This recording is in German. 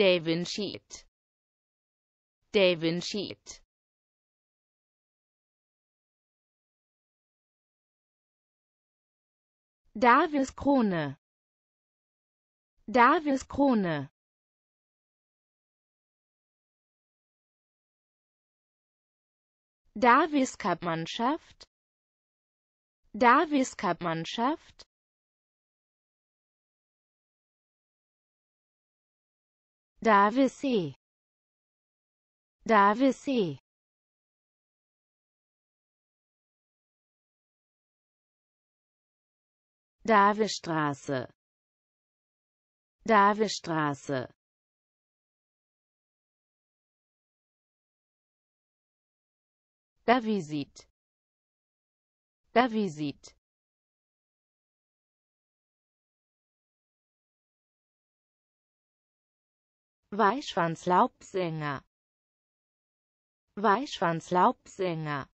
Devon Sheet Devon Sheet Davis Krone Davis Krone Davis Cup Mannschaft Davis Cup Mannschaft Davis E. Davis Davestraße Davestraße Davisit Davisit Weißschwanzlaubsänger Weißschwanzlaubsänger